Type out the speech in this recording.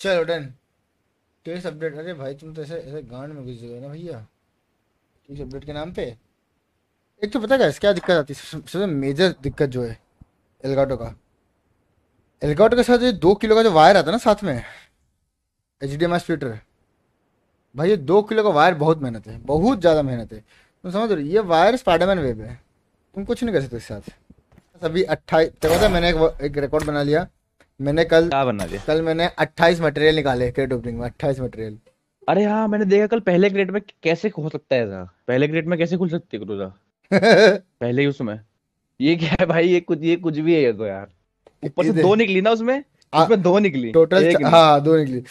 चलो done case update अरे भाई तुम तो ऐसे ऐसे गांड में घुस गए ना भैया केस अपडेट के नाम पे एक तो पता क्या क्या दिक्कत आती है सबसे मेजर दिक्कत जो है एलगाटो का एलगाटो के साथ ये दो किलो का जो वायर आता है ना साथ में H D M I splitter भाई ये दो किलो का वायर बहुत मेहनत है बहुत ज़्यादा मेहनत है तुम समझ रहे ये वायर स्पाइडरमैन वेब है तुम कुछ नहीं कर सकते इसके साथ अभी अट्ठाईस पता मैंने एक, एक रिकॉर्ड बना लिया मैंने कल क्या बना दिया कल मैंने 28 मटेरियल निकाले क्रेट ओपनिंग में 28 मटेरियल अरे हाँ मैंने देखा कल पहले क्रेट में कैसे हो सकता है पहले क्रेट में कैसे खुल सकती है क्रूजा पहले ही उसमें ये क्या है भाई ये कुछ ये कुछ भी है ये तो यार ऊपर से दो निकली ना उसमें आ, उसमें दो निकली टोटल हाँ दो निकली